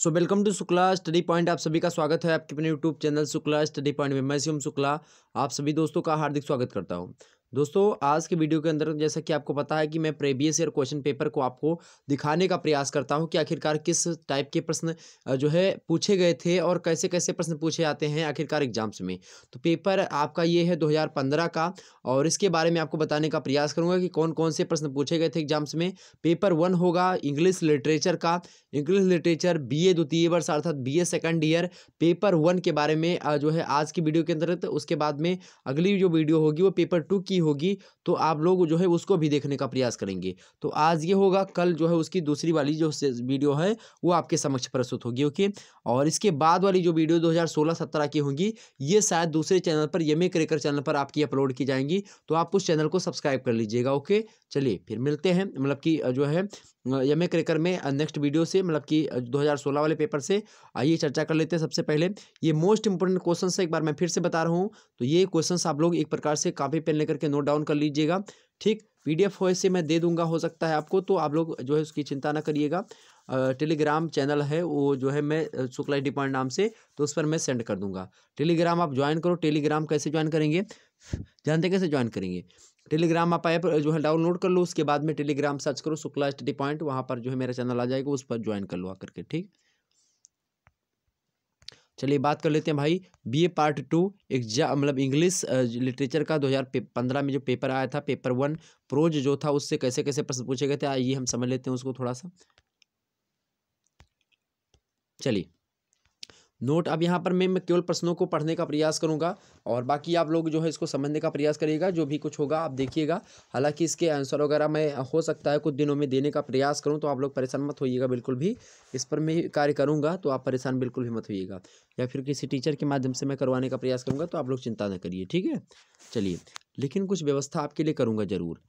So welcome to Shukla study point आप सभी का स्वागत है आपके अपने YouTube channel Shukla study point में मैं सीम शुक्ला आप सभी दोस्तों का हार्दिक स्वागत करता हूँ दोस्तों आज के वीडियो के अंदर जैसा कि आपको पता है कि मैं प्रीवियस ईयर क्वेश्चन पेपर को आपको दिखाने का प्रयास करता हूं कि आखिरकार किस टाइप के प्रश्न जो है पूछे गए थे और कैसे कैसे प्रश्न पूछे जाते हैं आखिरकार एग्जाम्स में तो पेपर आपका ये है 2015 का और इसके बारे में आपको बताने का प्रयास करूँगा कि कौन कौन से प्रश्न पूछे गए थे एग्जाम्स में पेपर वन होगा इंग्लिश लिटरेचर का इंग्लिश लिटरेचर बी द्वितीय वर्ष अर्थात B A year paper one के बारे में जो है आज की वीडियो के अंतर्गत तो उसके बाद में अगली जो वीडियो होगी वो पेपर टू की होगी तो आप लोग जो है उसको भी देखने का प्रयास करेंगे तो आज ये होगा कल जो है उसकी दूसरी वाली जो वीडियो है वो आपके समक्ष प्रस्तुत होगी ओके और इसके बाद वाली जो वीडियो 2016-17 की होंगी ये शायद दूसरे चैनल पर यमे क्रेकर चैनल पर आपकी अपलोड की जाएंगी तो आप उस चैनल को सब्सक्राइब कर लीजिएगा ओके चलिए फिर मिलते हैं मतलब कि जो है यमे क्रेकर में नेक्स्ट वीडियो से मतलब कि 2016 वाले पेपर से आइए चर्चा कर लेते हैं सबसे पहले ये मोस्ट इंपॉर्टेंट क्वेश्चन एक बार मैं फिर से बता रहा हूँ तो ये क्वेश्चन आप लोग एक प्रकार से कापी पेन लेकर के नोट डाउन कर लीजिएगा ठीक पीडीएफ हो ऐसे मैं दे दूंगा हो सकता है आपको तो आप लोग जो है उसकी चिंता ना करिएगा टेलीग्राम चैनल है वो जो है मैं शुक्ला डिपार्ट नाम से तो उस पर मैं सेंड कर दूंगा टेलीग्राम आप ज्वाइन करो टेलीग्राम कैसे ज्वाइन करेंगे जानते कैसे ज्वाइन करेंगे टेलीग्राम आप ऐप जो है डाउनलोड कर लो उसके बाद में टेलीग्राम सर्च करो शुक्ला स्टडी पॉइंट वहाँ पर जो है मेरा चैनल आ जाएगा उस पर ज्वाइन कर लो आकर के ठीक चलिए बात कर लेते हैं भाई बीए पार्ट टू एग्जाम मतलब इंग्लिश लिटरेचर का 2015 में जो पेपर आया था पेपर वन प्रोज जो था उससे कैसे कैसे प्रश्न पूछे गए थे आइए हम समझ लेते हैं उसको थोड़ा सा चलिए नोट अब यहाँ पर मैं मैं केवल प्रश्नों को पढ़ने का प्रयास करूँगा और बाकी आप लोग जो है इसको समझने का प्रयास करिएगा जो भी कुछ होगा आप देखिएगा हालांकि इसके आंसर वगैरह मैं हो सकता है कुछ दिनों में देने का प्रयास करूँ तो आप लोग परेशान मत होइएगा बिल्कुल भी इस पर मैं कार्य करूँगा तो आप परेशान बिल्कुल भी मत होइएगा या फिर किसी टीचर के माध्यम से मैं करवाने का प्रयास करूँगा तो आप लोग चिंता न करिए ठीक है चलिए लेकिन कुछ व्यवस्था आपके लिए करूँगा ज़रूर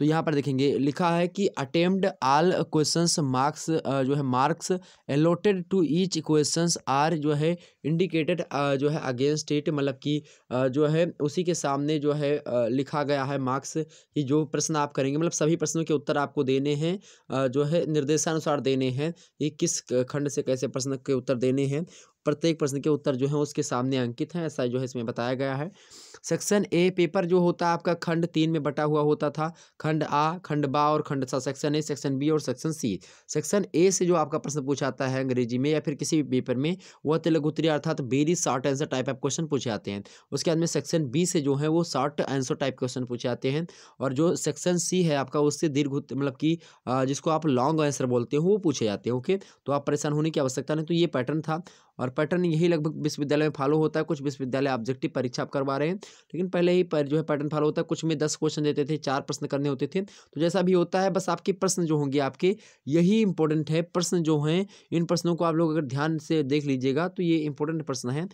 तो यहाँ पर देखेंगे लिखा है कि अटेम्प्ट आल क्वेश्चंस मार्क्स जो है marks allotted to each questions are जो है इंडिकेटेड जो है अगेंस्ट इट मतलब कि जो है उसी के सामने जो है लिखा गया है मार्क्स कि जो प्रश्न आप करेंगे मतलब सभी प्रश्नों के उत्तर आपको देने हैं जो है निर्देशानुसार देने हैं कि किस खंड से कैसे प्रश्न के उत्तर देने हैं प्रत्येक प्रश्न के उत्तर जो है उसके सामने अंकित हैं ऐसा जो है इसमें बताया गया है सेक्शन ए पेपर जो होता है आपका खंड तीन में बटा हुआ होता था खंड आ खंड बा और खंड सा सेक्शन ए सेक्शन बी और सेक्शन सी सेक्शन ए से जो आपका प्रश्न पूछा जाता है अंग्रेजी में या फिर किसी भी पेपर में वह तेलगुतरी अर्थात very short answer type of question पूछे जाते हैं उसके बाद में सेक्शन बी से जो है वो शॉर्ट आंसर टाइप क्वेश्चन पूछे जाते हैं और जो सेक्शन सी है आपका उससे दीर्घ मतलब कि जिसको आप लॉन्ग आंसर बोलते हो वो पूछे जाते हैं ओके तो आप परेशान होने की आवश्यकता नहीं तो ये पैटर्न था और पैटर्न यही लगभग विश्वविद्यालय में फॉलो होता है कुछ विश्वविद्यालय ऑब्जेक्टिव परीक्षा आप करवा रहे हैं लेकिन पहले ही पर जो है पैटर्न फॉलो होता है कुछ में दस क्वेश्चन देते थे चार प्रश्न करने होते थे तो जैसा भी होता है बस आपके प्रश्न जो होंगे आपके यही इंपॉर्टेंट है प्रश्न जो हैं इन प्रश्नों को आप लोग अगर ध्यान से देख लीजिएगा तो ये इंपॉर्टेंट प्रश्न है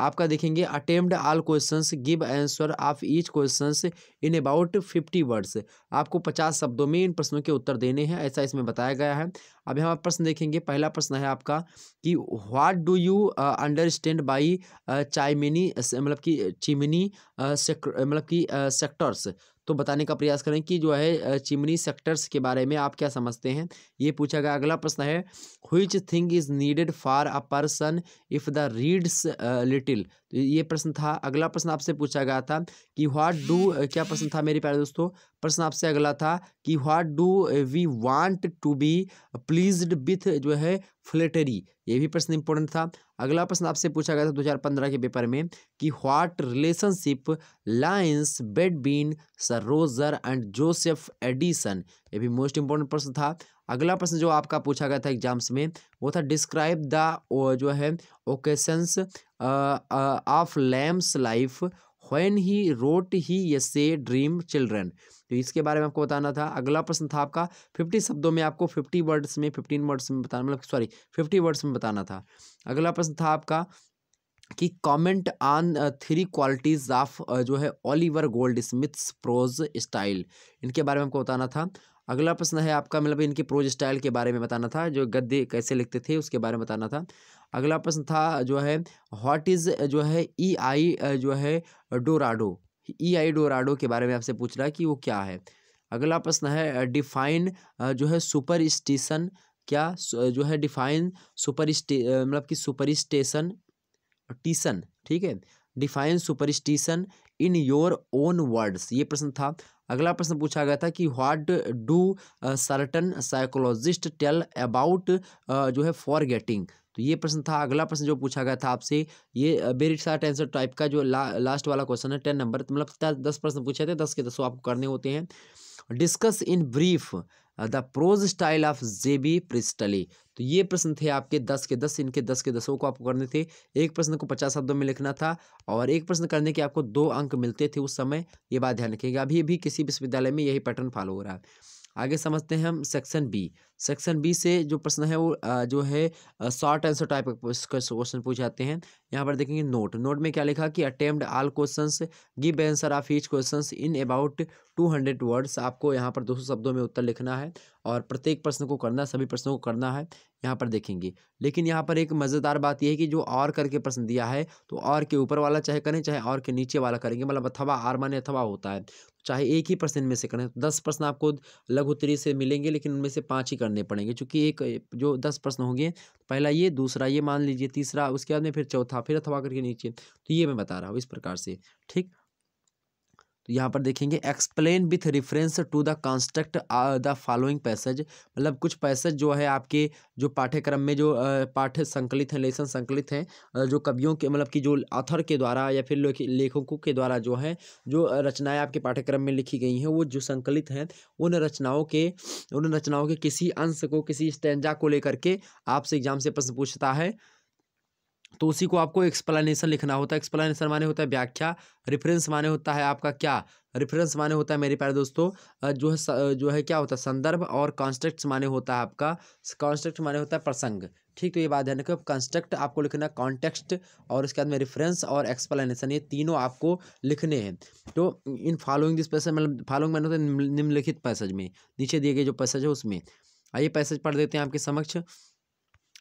आपका देखेंगे attempt all questions give answer of each questions in about fifty words आपको पचास शब्दों में इन प्रश्नों के उत्तर देने हैं ऐसा इसमें बताया गया है अब यहाँ प्रश्न देखेंगे पहला प्रश्न है आपका कि what do you understand by chimney मतलब कि चिमिनी uh, मतलब कि सेक्टर्स uh, तो बताने का प्रयास करें कि जो है चिमनी सेक्टर्स के बारे में आप क्या समझते हैं ये पूछा गया अगला प्रश्न है which thing is needed for a person if the reads little ये प्रश्न था अगला प्रश्न आपसे पूछा गया था कि व्हाट डू क्या प्रश्न था मेरे प्यारे दोस्तों प्रश्न आपसे अगला था कि what do we want to be pleased with जो है फ्लेटरी ये भी प्रश्न इंपॉर्टेंट था अगला प्रश्न आपसे पूछा गया था 2015 के पेपर में कि what relationship lines between sir Roger and Joseph Addison ये भी मोस्ट इंपॉर्टेंट प्रश्न था अगला प्रश्न जो आपका पूछा गया था एग्जाम्स में वो था डिस्क्राइब द जो है occasions of Lamb's life when he wrote his dream children तो इसके बारे में आपको बताना था अगला प्रश्न था आपका फिफ्टी शब्दों में आपको फिफ्टी वर्ड्स में फिफ्टीन वर्ड्स में बताना मतलब सॉरी फिफ्टी वर्ड्स में बताना था अगला प्रश्न था आपका कि comment on three qualities of जो है Oliver Goldsmith's prose style इनके बारे में आपको बताना था अगला प्रश्न है आपका मतलब इनके प्रोज स्टाइल के बारे में बताना था जो गद्य कैसे लिखते थे उसके बारे में बताना था अगला प्रश्न था जो है व्हाट इज़ जो है ई e आई जो है Dorado E e I Dorado के बारे में आपसे पूछ रहा है कि वो क्या है अगला प्रश्न है डिफाइन जो है सुपर स्टेशन क्या जो है डिफाइन सुपर स्टे मतलब कि सुपर स्टेशन टीसन ठीक है define station in your own words ये प्रश्न था अगला प्रश्न पूछा गया था कि what do certain psychologist tell about जो है फॉर गेटिंग तो ये प्रश्न था अगला प्रश्न जो पूछा गया था आपसे ये बेरिट साठ आंसर टाइप का जो ला, लास्ट वाला क्वेश्चन है टेन नंबर तो मतलब दस प्रश्न पूछे थे दस के दसों आपको करने होते हैं discuss in brief the prose style of J B Priestley तो ये प्रश्न थे आपके दस के दस इनके दस के दसों को आपको करने थे एक प्रश्न को पचास शब्दों में लिखना था और एक प्रश्न करने के आपको दो अंक मिलते थे उस समय ये बात ध्यान रखिएगा अभी भी किसी विश्वविद्यालय में यही पैटर्न फॉलो हो रहा है आगे समझते हैं हम सेक्शन बी सेक्शन बी से जो प्रश्न है वो जो है शॉर्ट आंसर टाइप का क्वेश्चन पूछ जाते हैं यहाँ पर देखेंगे नोट नोट में क्या लिखा कि attempt all question give answer of each question in about two hundred words आपको यहाँ पर दो सौ शब्दों में उत्तर लिखना है और प्रत्येक प्रश्न को करना सभी प्रश्नों को करना है यहाँ पर देखेंगे लेकिन यहाँ पर एक मज़ेदार बात यह है कि जो और करके प्रश्न दिया है तो और के ऊपर वाला चाहे करें चाहे और के नीचे वाला करेंगे मतलब अथवा आर माने अथवा होता है चाहे एक ही प्रश्न में से करें तो दस प्रश्न आपको लघु उत्तरी से मिलेंगे लेकिन उनमें से पाँच ही करने करने पड़ेंगे चूँकि एक जो दस प्रश्न होंगे पहला ये दूसरा ये मान लीजिए तीसरा उसके बाद में फिर चौथा फिर अथवा करके नीचे तो ये मैं बता रहा हूँ इस प्रकार से ठीक यहाँ पर देखेंगे explain with reference to the construct the following passage मतलब कुछ पैसेज जो है आपके जो पाठ्यक्रम में जो पाठ्य संकलित हैं लेसन संकलित हैं जो कवियों के मतलब कि जो ऑथर के द्वारा या फिर लेखकों के द्वारा जो है जो रचनाएं आपके पाठ्यक्रम में लिखी गई हैं वो जो संकलित हैं उन रचनाओं के उन रचनाओं के किसी अंश को किसी स्टेंजा को लेकर के आपसे एग्जाम से प्रश्न पूछता है तो उसी को आपको एक्सप्लेनेशन लिखना होता है एक्सप्लेनेशन माने होता है व्याख्या रेफरेंस माने होता है आपका क्या रेफरेंस माने होता है मेरे प्यारे दोस्तों जो है जो है क्या होता है संदर्भ और कॉन्स्ट्रक्ट माने होता है आपका कॉन्स्ट्रक्ट माने होता है प्रसंग ठीक तो ये बात ध्यान रखो कंस्ट्रक्ट आपको लिखना है कॉन्टेक्स्ट और उसके बाद में रेफरेंस और एक्सप्लेनेशन ये तीनों आपको लिखने हैं तो इन फॉलोइंग दिस पैसेज मतलब फॉलोइंग मैंने होता है निम्नलिखित पैसेज में नीचे दिए गए जो पैसेज है उसमें आइए पैसेज पढ़ देते हैं आपके समक्ष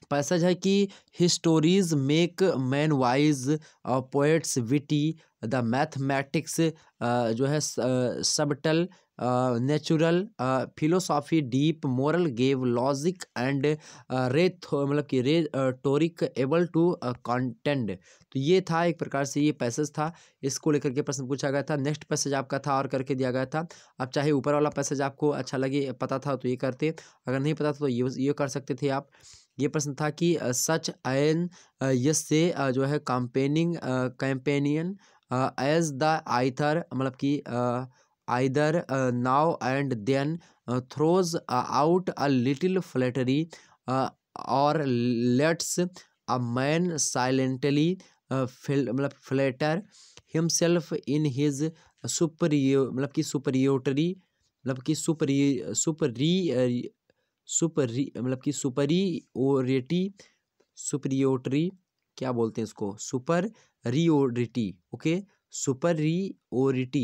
पैसेज है कि histories make man wise poets witty the mathematics जो है subtle natural philosophy deep moral grave logic and रे मतलब कि रे टोरिक एबल टू कंटेंड तो ये था एक प्रकार से ये पैसेज था इसको लेकर के प्रश्न पूछा गया था नेक्स्ट पैसेज आपका था और करके दिया गया था अब चाहे ऊपर वाला पैसेज आपको अच्छा लगे पता था तो ये करते अगर नहीं पता था तो ये ये कर सकते थे आप ये प्रश्न था कि सच एन से जो है campaigning companion as the either मतलब कि either now and then throws out a little flattery और लेट्स अ मैन साइलेंटली मतलब फ्लेटर हिमसेल्फ इन हिज सुपरियो मतलब कि सुपरियोटरी मतलब कि सुपरी सुपरी सुपरी मतलब कि सुपरी ओरिटी सुपरियोटरी क्या बोलते हैं इसको superiority okay superiority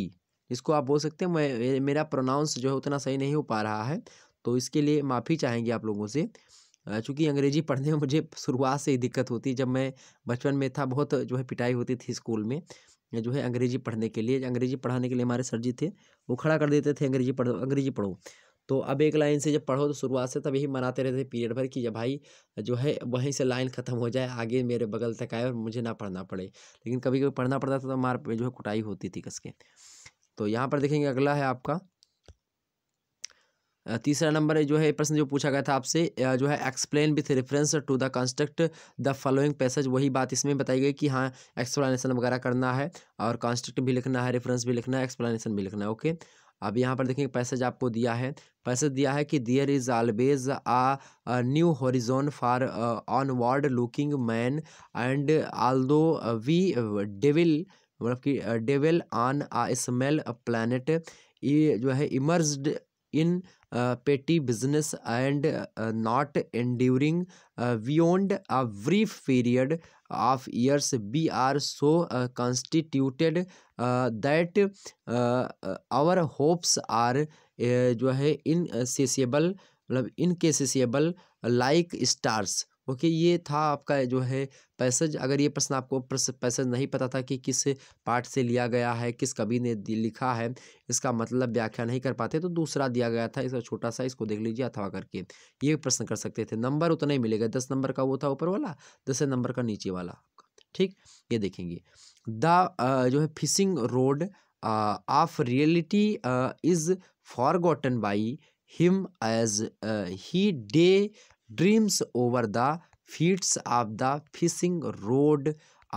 इसको आप बोल सकते हैं मैं मेरा प्रोनाउंस जो है उतना सही नहीं हो पा रहा है तो इसके लिए माफ़ी चाहेंगे आप लोगों से चूँकि अंग्रेजी पढ़ने में मुझे शुरुआत से ही दिक्कत होती जब मैं बचपन में था बहुत जो है पिटाई होती थी स्कूल में जो है अंग्रेजी पढ़ने के लिए अंग्रेजी पढ़ाने के लिए हमारे सर जी थे वो खड़ा कर देते थे अंग्रेजी पढ़ो अंग्रेजी पढ़ो तो अब एक लाइन से जब पढ़ो तो शुरुआत से तब यही मनाते रहते पीरियड भर कि जब भाई जो है वहीं से लाइन ख़त्म हो जाए आगे मेरे बगल तक आए और मुझे ना पढ़ना पड़े लेकिन कभी कभी पढ़ना पड़ता था तो मार जो है कुटाई होती थी कस के तो यहाँ पर देखेंगे अगला है आपका तीसरा नंबर जो है प्रश्न जो पूछा गया था आपसे जो है explain with reference to the construct the following passage वही बात इसमें बताई गई कि हाँ एक्सप्लेनेशन वगैरह करना है और कंस्ट्रक्ट भी लिखना है रेफरेंस भी लिखना है एक्सप्लेनेशन भी लिखना है ओके okay? अब यहाँ पर देखेंगे पैसेज आपको दिया है पैसेज दिया है कि there is always a new horizon for onward looking man and although we dwell मतलब कि dwell on a small planet ये जो है emerge in petty business and not enduring beyond a brief period of years be are so constituted that our hopes are जो है इनसेबल मतलब इनकेसेसीबल like stars okay ये था आपका जो है पैसेज अगर ये प्रश्न आपको पैसेज नहीं पता था कि किस पार्ट से लिया गया है किस कवि ने लिखा है इसका मतलब व्याख्या नहीं कर पाते तो दूसरा दिया गया था इसका छोटा सा इसको देख लीजिए अथवा करके ये प्रश्न कर सकते थे नंबर उतना ही मिलेगा दस नंबर का वो था ऊपर वाला दस नंबर का नीचे वाला ठीक ये देखेंगे द जो है fishing rod of reality is forgotten by him as he day dreams over the feats of the fishing rod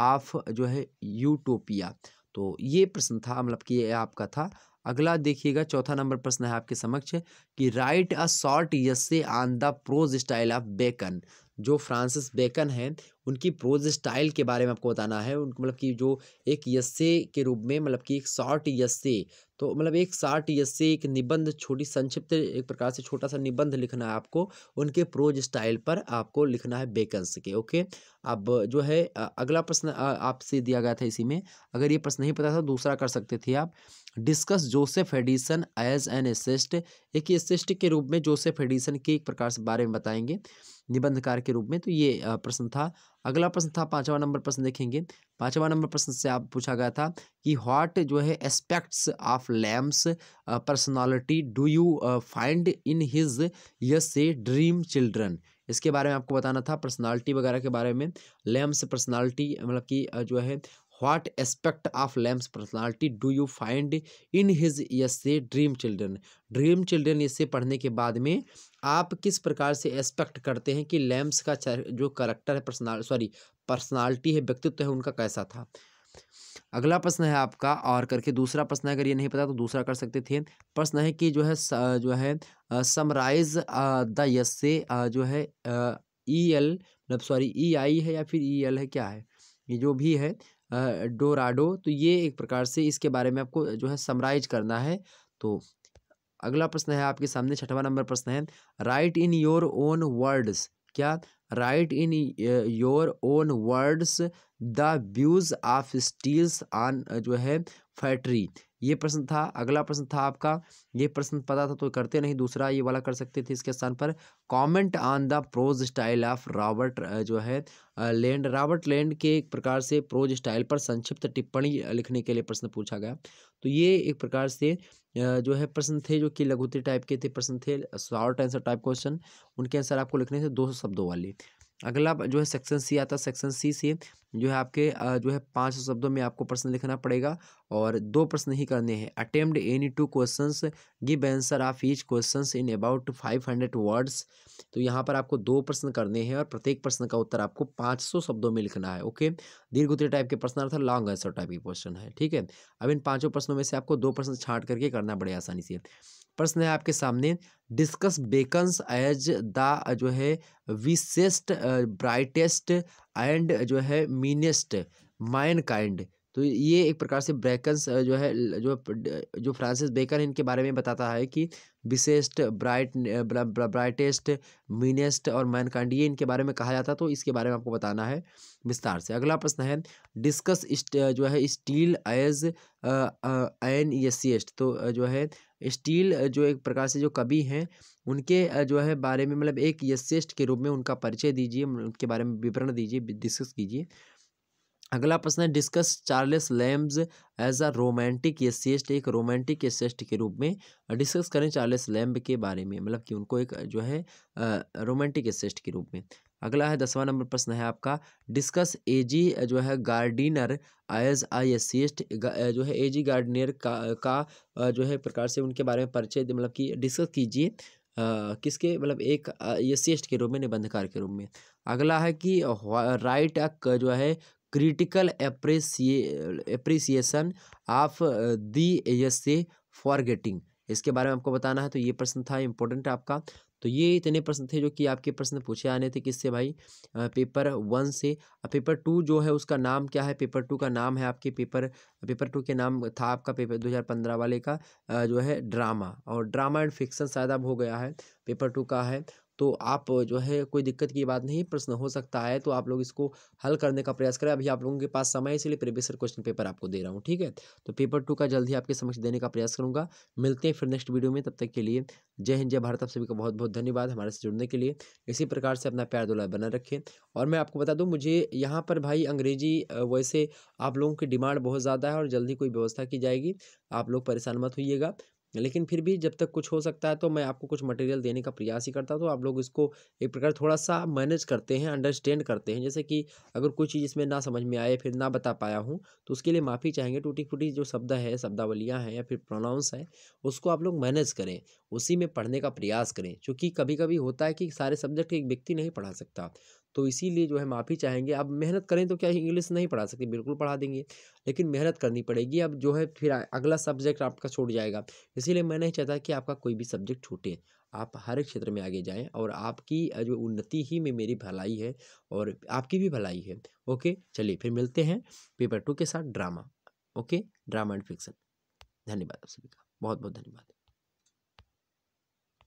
of जो है यूटोपिया तो ये प्रश्न था मतलब कि ये आपका था अगला देखिएगा चौथा नंबर प्रश्न है आपके समक्ष कि write a short essay on the prose style of Bacon जो फ्रांसिस बेकन है उनकी प्रोज स्टाइल के बारे में आपको बताना है उनको मतलब कि जो एक यस्से के रूप में मतलब कि एक शॉर्ट यस्से तो मतलब एक साठ या से एक निबंध छोटी संक्षिप्त एक प्रकार से छोटा सा निबंध लिखना है आपको उनके प्रोज स्टाइल पर आपको लिखना है बेकन्स के ओके अब जो है अगला प्रश्न आपसे दिया गया था इसी में अगर ये प्रश्न नहीं पता था दूसरा कर सकते थे आप discuss Joseph Addison as an essayist एक एसिस्ट के रूप में जोसेफ एडिसन के एक प्रकार से बारे में बताएंगे निबंधकार के रूप में तो ये प्रश्न था अगला प्रश्न था पांचवा नंबर प्रश्न देखेंगे पांचवा नंबर प्रश्न से आप पूछा गया था कि व्हाट जो है aspects of Lamb's personality do you find in his essay dream children इसके बारे में आपको बताना था पर्सनालिटी वगैरह के बारे में लैम्स पर्सनालिटी मतलब कि जो है what aspect of Lamb's personality do you find in his ये ड्रीम चिल्ड्रन ड्रीम चिल्ड्रन इससे पढ़ने के बाद में आप किस प्रकार से एस्पेक्ट करते हैं कि लैम्स का जो करेक्टर है पर्सनल सॉरी पर्सनालिटी है व्यक्तित्व है उनका कैसा था अगला प्रश्न है आपका और करके दूसरा प्रश्न है अगर ये नहीं पता तो दूसरा कर सकते थे प्रश्न है कि जो है जो है समराइज द यस्से जो है ई एल e मतलब सॉरी ई आई है या फिर ई e एल है क्या है ये जो भी है डोराडो तो ये एक प्रकार से इसके बारे में आपको जो है समराइज करना है तो अगला प्रश्न है आपके सामने छठवा नंबर प्रश्न है write in your own words क्या write in your own words the views of Steele's on जो है फैक्ट्री ये प्रश्न था अगला प्रश्न था आपका ये प्रश्न पता था तो करते नहीं दूसरा ये वाला कर सकते थे इसके स्थान पर comment on the prose style of Robert जो है लैंड रॉबर्ट लैंड के एक प्रकार से प्रोज स्टाइल पर संक्षिप्त टिप्पणी लिखने के लिए प्रश्न पूछा गया तो ये एक प्रकार से जो है प्रश्न थे जो कि लघुती टाइप के थे प्रश्न थे शॉर्ट आंसर टाइप क्वेश्चन उनके आंसर आपको लिखने थे दो सौ शब्दों वाले अगला जो है सेक्शन सी आता है सेक्शन सी से जो है आपके जो है पाँच शब्दों में आपको प्रश्न लिखना पड़ेगा और दो प्रश्न ही करने हैं attempt any two questions give answer of each questions in about five hundred words तो यहाँ पर आपको दो प्रश्न करने हैं और प्रत्येक प्रश्न का उत्तर आपको पाँच सौ शब्दों में लिखना है ओके दीर्घ उत्तर टाइप के प्रश्न अर्थात लॉन्ग आंसर टाइप के क्वेश्चन है ठीक है अब इन पाँचों प्रश्नों में से आपको दो प्रश्न छाँट करके करना बड़े आसानी से प्रश्न है आपके सामने डिस्कस बेकन्स एज द जो है विशेस्ट ब्राइटेस्ट एंड जो है मीनेस्ट माइन काइंड तो ये एक प्रकार से ब्रैकन्स जो है जो जो फ्रांसिस बेकन इनके बारे में बताता है कि विशेष्ट ब्राइट ब्राइटेस्ट मीनेस्ट और मैनकांड ये इनके बारे में कहा जाता है तो इसके बारे में आपको बताना है विस्तार से अगला प्रश्न है डिस्कस जो है स्टील एज एन एस तो जो है स्टील जो एक प्रकार से जो कवि हैं उनके जो है बारे में मतलब एक यशिष्ट के रूप में उनका परिचय दीजिए उनके बारे में विवरण दीजिए डिस्कस कीजिए अगला प्रश्न है discuss Charles Lamb's as a romantic यश्रेष्ठ एक रोमांटिक यश्रेष्ठ के रूप में डिस्कस करें चार्लेस लैम्ब के बारे में मतलब कि उनको एक जो है रोमांटिक यश्रेष्ठ के रूप में अगला है दसवां नंबर प्रश्न है आपका डिस्कस एजी जो है Gardiner as I S C S जो है एजी गार्डनियर का का जो है प्रकार से उनके बारे में परिचय मतलब कि डिस्कस कीजिए किसके मतलब एक एस सी एस के रूप में निबंधकार के रूप में अगला है कि राइट जो है critical appreci appreciation of the essay forgetting इसके बारे में आपको बताना है तो ये प्रश्न था इम्पोर्टेंट आपका तो ये इतने प्रश्न थे जो कि आपके प्रश्न पूछे आने थे किससे भाई पेपर वन से पेपर टू जो है उसका नाम क्या है पेपर टू का नाम है आपके पेपर पेपर टू के नाम था आपका पेपर दो हज़ार पंद्रह वाले का जो है ड्रामा और ड्रामा एंड फिक्शन शायद अब हो गया है पेपर टू का है तो आप जो है कोई दिक्कत की बात नहीं प्रश्न हो सकता है तो आप लोग इसको हल करने का प्रयास करें अभी आप लोगों के पास समय इसलिए प्रीवियस क्वेश्चन पेपर आपको दे रहा हूँ ठीक है तो पेपर टू का जल्द ही आपके समक्ष देने का प्रयास करूँगा मिलते हैं फिर नेक्स्ट वीडियो में तब तक के लिए जय हिंद जय भारत आप सभी का बहुत बहुत धन्यवाद हमारे से जुड़ने के लिए इसी प्रकार से अपना प्यार दुलार बना रखें और मैं आपको बता दूँ मुझे यहाँ पर भाई अंग्रेजी वैसे आप लोगों की डिमांड बहुत ज़्यादा है और जल्दी कोई व्यवस्था की जाएगी आप लोग परेशान मत होइएगा लेकिन फिर भी जब तक कुछ हो सकता है तो मैं आपको कुछ मटेरियल देने का प्रयास ही करता हूँ तो आप लोग इसको एक प्रकार थोड़ा सा मैनेज करते हैं अंडरस्टैंड करते हैं जैसे कि अगर कोई चीज़ इसमें ना समझ में आए फिर ना बता पाया हूँ तो उसके लिए माफ़ी चाहेंगे टूटी फूटी जो शब्द है शब्दावलियाँ हैं या फिर प्रोनाउंस है उसको आप लोग मैनेज करें उसी में पढ़ने का प्रयास करें चूँकि कभी कभी होता है कि सारे सब्जेक्ट एक व्यक्ति नहीं पढ़ा सकता तो इसीलिए जो है माफ़ी चाहेंगे अब मेहनत करें तो क्या इंग्लिश नहीं पढ़ा सकते बिल्कुल पढ़ा देंगे लेकिन मेहनत करनी पड़ेगी अब जो है फिर अगला सब्जेक्ट आपका छूट जाएगा इसीलिए मैं नहीं चाहता कि आपका कोई भी सब्जेक्ट छूटे आप हर एक क्षेत्र में आगे जाएं और आपकी जो उन्नति ही में मेरी भलाई है और आपकी भी भलाई है ओके चलिए फिर मिलते हैं पेपर टू के साथ drama okay drama and fiction धन्यवाद आप सभी का बहुत बहुत धन्यवाद